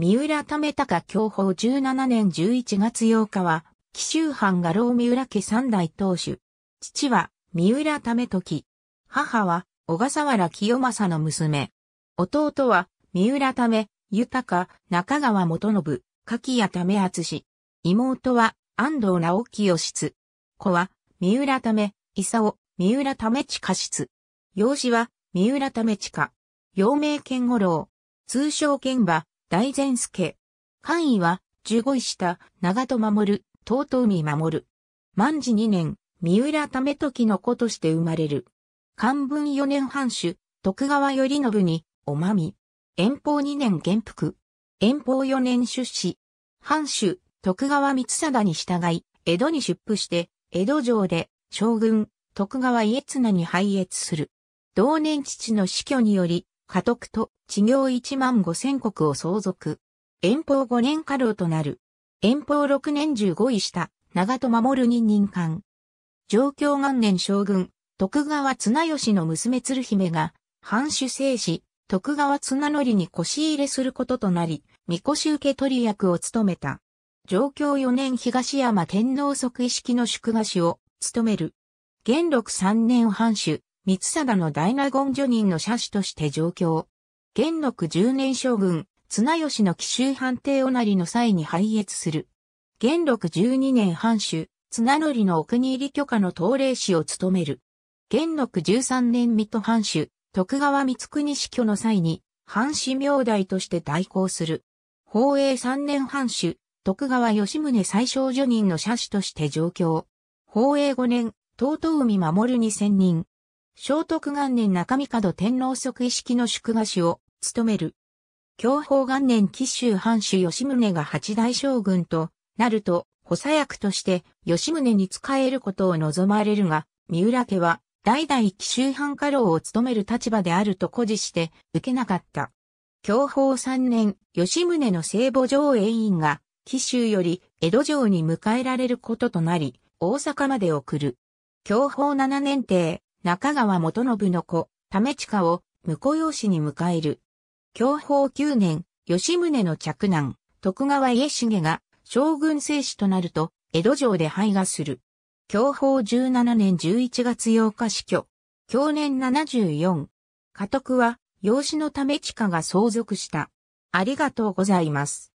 三浦為高享保17年11月8日は、紀州藩画廊三浦家三代当主。父は、三浦為時。母は、小笠原清正の娘。弟は、三浦為、豊、中川元信、柿谷為厚妹は、安藤直清室。子は、三浦為、伊佐三浦為下室。養子は、三浦為下。陽明剣五郎。通称剣馬、大善助。官位は、十五位下、長戸守、遠海守。万治二年、三浦為時の子として生まれる。漢文四年藩主、徳川頼信に、おまみ。遠方二年元服。遠方四年出資。藩主、徳川光貞に従い、江戸に出府して、江戸城で、将軍、徳川家綱に拝謁する。同年父の死去により、家督と地業一万五千国を相続。遠方五年過労となる。遠方六年十五位した、長戸守に任官。上京元年将軍、徳川綱吉の娘鶴姫が、藩主制し、徳川綱則に腰入れすることとなり、御腰受け取り役を務めた。上京四年東山天皇即位式の祝賀主を務める。元禄三年藩主、三貞の大納言女人の写主として上京。元禄十年将軍、綱吉の奇襲判定おなりの際に拝謁する。元禄十二年藩主、綱則のお国入り許可の東令使を務める。元禄十三年水戸藩主、徳川光国死去の際に、藩士名代として代行する。宝永三年藩主、徳川吉宗最小助人の写主として上京。宝永五年、尊海守に専任。聖徳元年中三門天皇即位式の祝賀主を務める。享保元年紀州藩主吉宗が八大将軍となると、補佐役として吉宗に仕えることを望まれるが、三浦家は代々紀州藩家老を務める立場であると誇示して受けなかった。享保三年、吉宗の聖母上縁院が紀州より江戸城に迎えられることとなり、大阪まで送る。享保七年帝、中川元信の子、為近を婿養子に迎える。享保9年、吉宗の嫡男、徳川家重が将軍正史となると、江戸城で廃画する。享保17年11月8日死去。享年74。家督は、養子のためちかが相続した。ありがとうございます。